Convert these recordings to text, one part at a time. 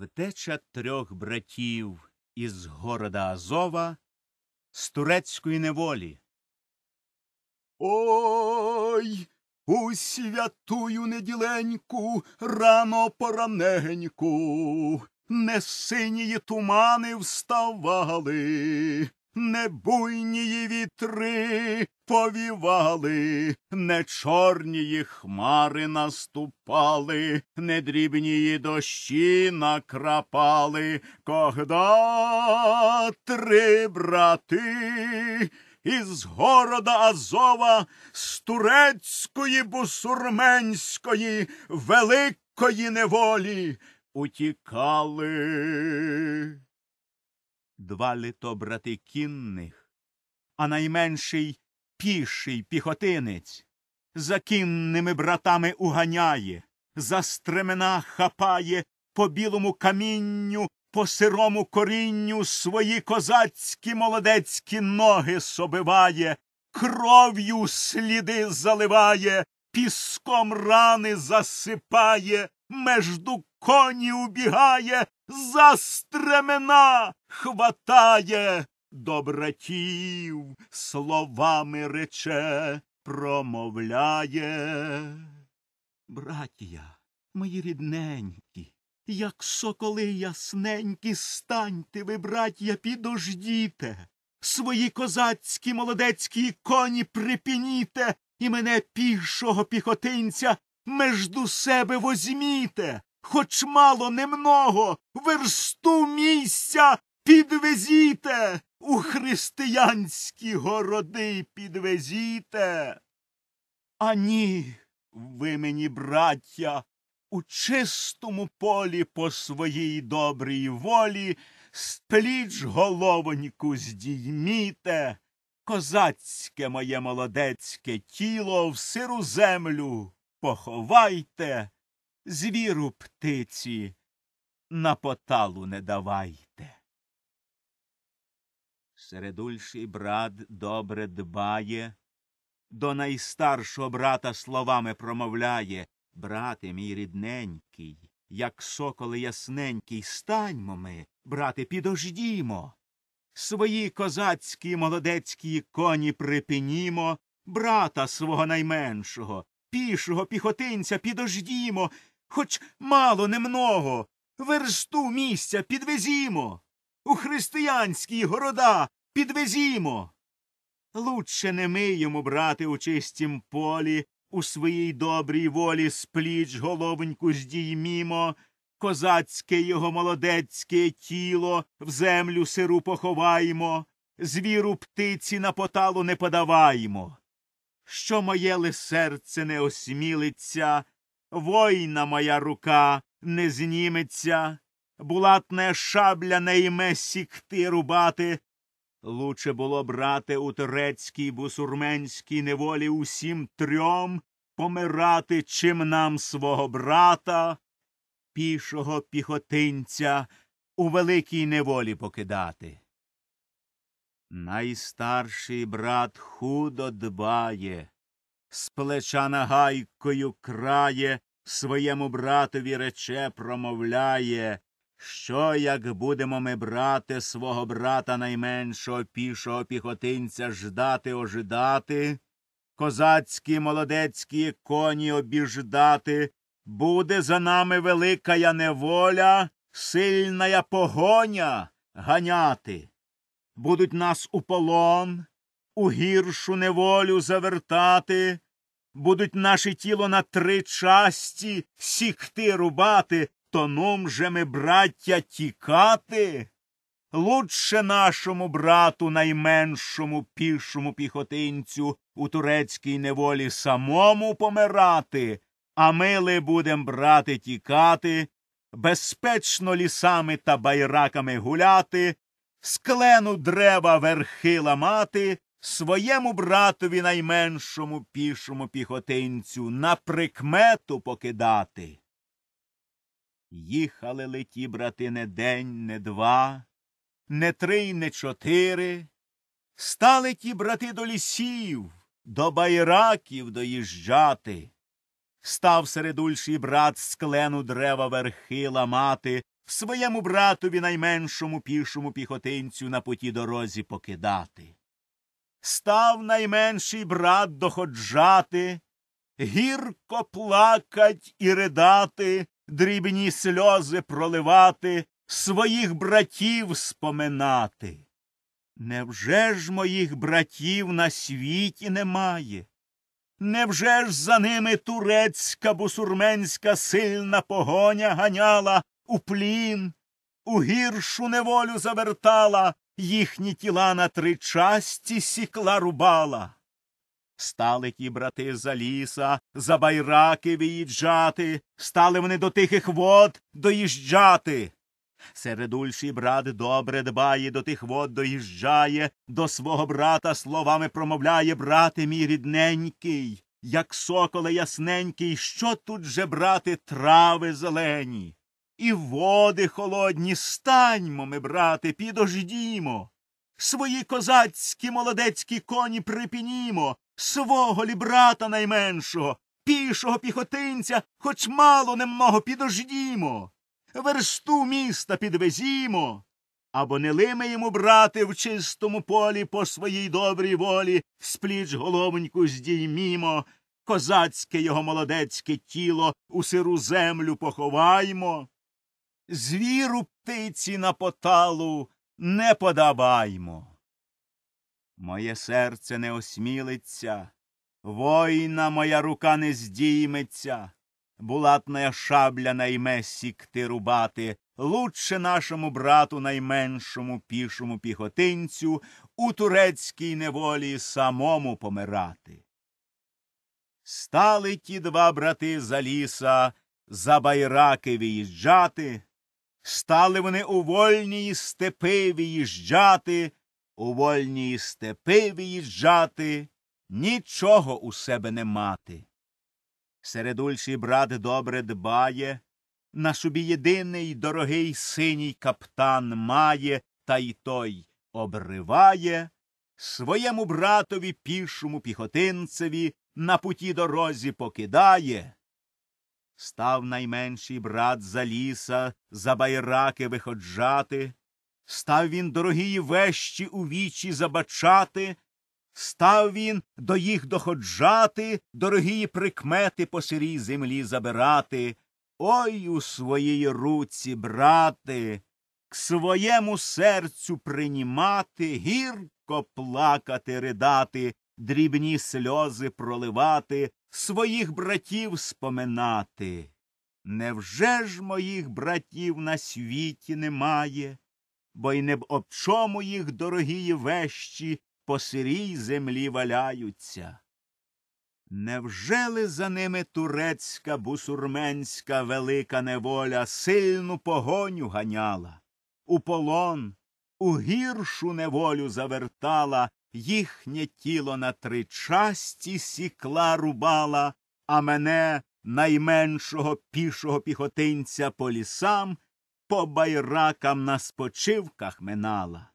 Втеча трьох братів із города Азова з турецької неволі. Ой, у святую неділеньку рано пораненьку, не сині тумани вставали, Небуйнії вітри повівали, не чорнії хмари наступали, не дрібнії дощі накрапали, Когда три брати. Із города Азова, з турецької бусурменської, великої неволі утікали два литобрати кінних, а найменший піший піхотинець, за кінними братами уганяє, за стремена хапає по білому камінню, по сирому корінню свої козацькі молодецькі ноги собиває, кров'ю сліди заливає, піском рани засипає, между коні убігає, за стремена хватає добратів, словами рече, промовляє. Братія, мої рідненькі, як соколи ясненькі, станьте ви, браття, підождіте, свої козацькі молодецькі коні припініте і мене пішого піхотинця между себе возьміте, хоч мало немного, версту місця Підвезіте у християнські городи підвезіте. А ні, ви мені, браття, у чистому полі по своїй добрій волі спліч головоньку здійміте, козацьке моє молодецьке тіло в сиру землю поховайте, звіру птиці на поталу не давайте. Середульший брат добре дбає, до найстаршого брата словами промовляє Брате мій рідненький, як соколи ясненький, станьмо ми, брате, підождімо. Свої козацькі молодецькі коні припинімо, брата свого найменшого, пішого піхотинця підождімо, хоч мало немного, версту місця підвезімо у християнські города підвезімо. Лучше не ми йому, брати, у чистім полі, у своїй добрій волі спліч головеньку здіймімо, козацьке його молодецьке тіло в землю сиру поховаємо, звіру птиці на поталу не подаваємо. Що моє ли серце не осмілиться, воїна, моя рука не зніметься булатне шабля не йме сікти рубати. Лучше було брати у турецькій бусурменській неволі усім трьом помирати, чим нам свого брата, пішого піхотинця, у великій неволі покидати. Найстарший брат худо дбає, з плеча нагайкою крає, своєму братові рече промовляє що як будемо ми брати свого брата найменшого пішого піхотинця ждати ожидати, козацькі молодецькі коні обіждати, буде за нами великая неволя, сильна погоня ганяти. Будуть нас у полон, у гіршу неволю завертати, будуть наше тіло на три часті сікти рубати, то же ми, браття, тікати. Лучше нашому брату, найменшому пішому піхотинцю у турецькій неволі самому помирати, а ми ли будем брати тікати, безпечно лісами та байраками гуляти, склену древа верхи ламати, своєму братові найменшому пішому піхотинцю на прикмету покидати. Їхали ли ті брати не день, не два, не три не чотири. Стали ті брати до лісів, до байраків доїжджати. Став середульший брат з клену дерева верхи ламати, своєму братові найменшому пішому піхотинцю на путі дорозі покидати. Став найменший брат доходжати, гірко плакать і ридати дрібні сльози проливати, своїх братів споминати. Невже ж моїх братів на світі немає? Невже ж за ними турецька бусурменська сильна погоня ганяла у плін, у гіршу неволю завертала, їхні тіла на три часті сікла рубала? Стали ті брати за ліса, за байраки виїжджати, стали вони до тихих вод доїжджати. Середульший брат добре дбає, до тих вод доїжджає, до свого брата словами промовляє брате мій рідненький, як соколе ясненький, що тут же, брати, трави зелені. І води холодні, станьмо ми, брате, підождімо. Свої козацькі молодецькі коні припінімо, Свого лі брата найменшого, пішого піхотинця, хоч мало немного підождімо, версту міста підвезімо. Або не лиме йому, брати, в чистому полі по своїй добрій волі, спліч головоньку здіймімо, козацьке його молодецьке тіло у сиру землю поховаймо. Звіру птиці на поталу не подаваймо. Моє серце не осмілиться, воїна моя рука не здійметься, Булатна шабля найме сікти рубати, лучше нашому брату найменшому пішому піхотинцю у турецькій неволі самому помирати. Стали ті два брати за ліса за байраки виїжджати, стали вони у вольній степи виїжджати у вольні степи виїжджати, нічого у себе не мати. Середульший брат добре дбає, на убі єдиний дорогий синій каптан має, та й той обриває своєму братові пішому піхотинцеві на путі дорозі покидає. Став найменший брат за ліса, за байраки виходжати, став він дорогії вещі у вічі забачати, став він до їх доходжати, дорогії прикмети по сирій землі забирати. Ой у своїй руці, брати, к своєму серцю приймати, гірко плакати, ридати, дрібні сльози проливати, своїх братів споминати. Невже ж моїх братів на світі немає? бо й не б об чому їх дорогії вещі по сирій землі валяються. Невже ли за ними турецька бусурменська велика неволя сильну погоню ганяла, у полон, у гіршу неволю завертала, їхнє тіло на три часті сікла рубала, а мене найменшого пішого піхотинця по лісам по байракам на спочивках минала.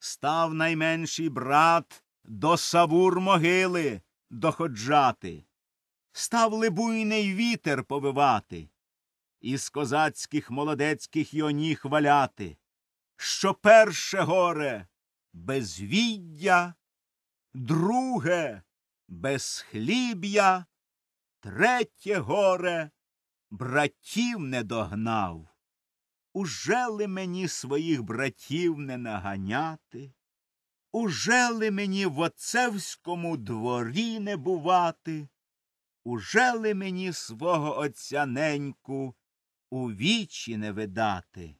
Став найменший брат до савур могили доходжати, став либуйний вітер повивати, із козацьких молодецьких йоніг валяти, що перше горе безвіддя, друге безхліб'я, третє горе братів не догнав. Уже ли мені своїх братів не наганяти? Уже ли мені в отцевському дворі не бувати? Уже ли мені свого отця неньку у вічі не видати?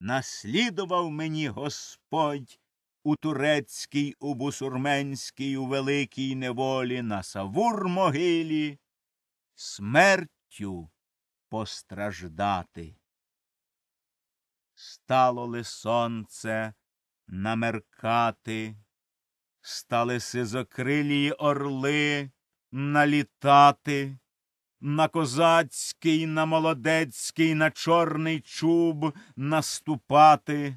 Наслідував мені Господь у турецькій, у бусурменській, у великій неволі на савур могилі, смертю постраждати стало ли сонце намеркати, стали сизокрилії орли налітати, на козацький, на молодецький, на чорний чуб наступати,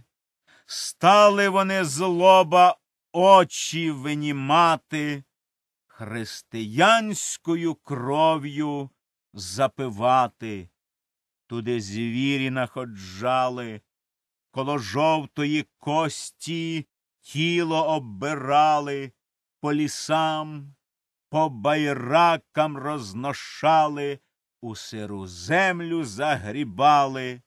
стали вони злоба очі винімати, християнською кров'ю запивати. Туди звірі находжали, коло жовтої кості тіло оббирали, по лісам, по байракам розношали, у сиру землю загрібали,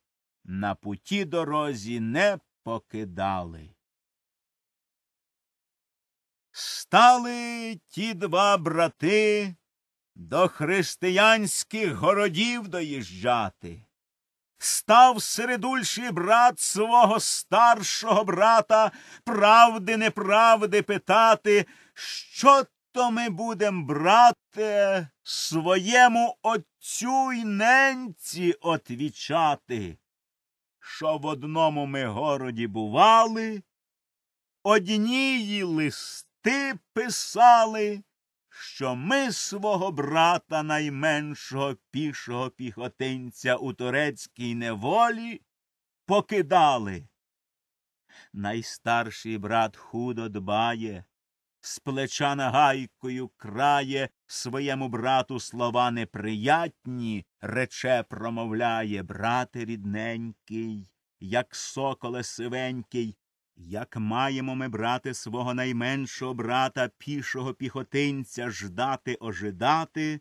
на путі дорозі не покидали. Стали ті два брати до християнських городів доїжджати став середульший брат свого старшого брата, правди неправди питати, що то ми будем, брате, своєму отцю й ненці отвічати, що в одному ми городі бували, однії листи писали що ми свого брата найменшого пішого піхотинця у турецькій неволі покидали. Найстарший брат худо дбає, з плеча нагайкою крає своєму брату слова неприятні, рече промовляє брате рідненький, як соколе сивенький, як маємо ми брати свого найменшого брата, пішого піхотинця, ждати, ожидати,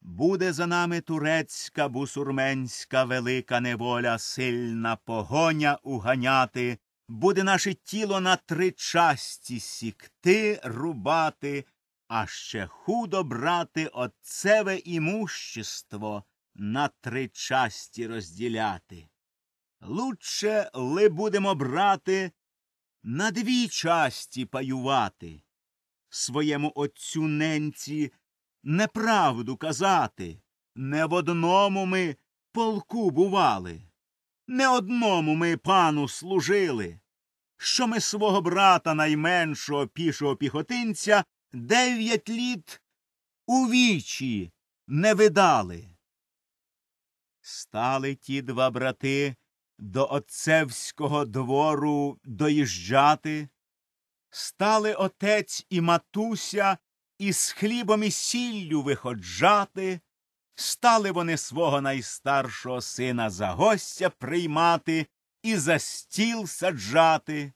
буде за нами турецька, бусурменська, велика неволя, сильна погоня уганяти, буде наше тіло на три часті сікти, рубати, а ще худо брати отцеве імущество на три часті розділяти. Лучше ли будемо брати на дві часті паювати, своєму отцю ненці неправду казати, не в одному ми полку бували, не одному ми пану служили, що ми свого брата найменшого пішого піхотинця дев'ять літ у вічі не видали. Стали ті два брати до отцевського двору доїжджати, стали отець і матуся із хлібом і сіллю виходжати, стали вони свого найстаршого сина за гостя приймати і за стіл саджати.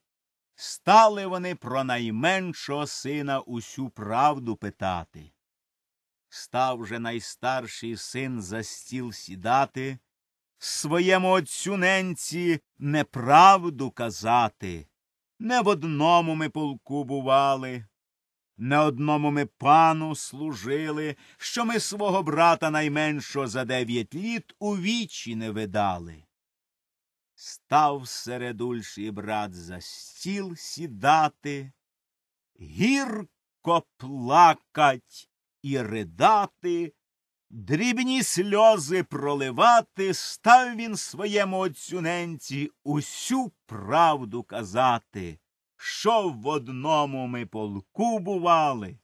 Стали вони про найменшого сина усю правду питати. Став же найстарший син за стіл сідати, своєму отцю ненці неправду казати. Не в одному ми полку бували, не одному ми пану служили, що ми свого брата найменшого за дев'ять літ у вічі не видали. Став середульший брат за стіл сідати, гірко плакать і ридати Дрібні сльози проливати, став він своєму отцю усю правду казати, що в одному ми полку бували,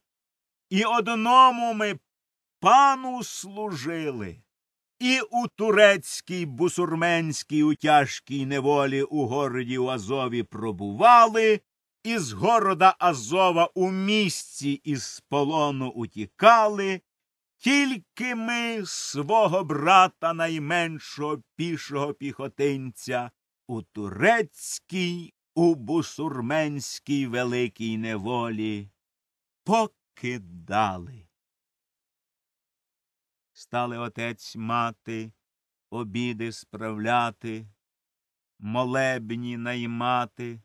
і одному ми пану служили, і у турецькій, бусурменській, у тяжкій неволі у городі у Азові пробували, і з города Азова у місті із полону утікали. Тільки ми свого брата найменшого пішого піхотинця у турецькій, у бусурменській великій неволі покидали. Стали отець мати, обіди справляти, молебні наймати,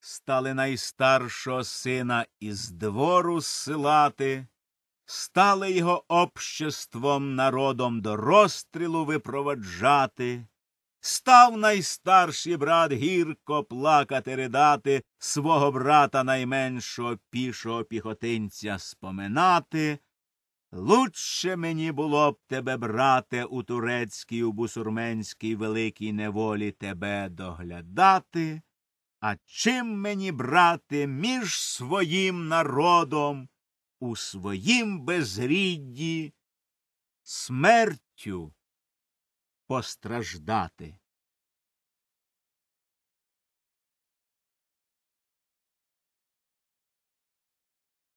стали найстаршого сина із двору силати стали його обществом народом до розстрілу випроводжати, став найстарший брат гірко плакати ридати, свого брата найменшого пішого піхотинця споминати. Лучше мені було б тебе, брате, у турецькій, у бусурменській великій неволі тебе доглядати, а чим мені, брате, між своїм народом у своїм безрідді смертю постраждати.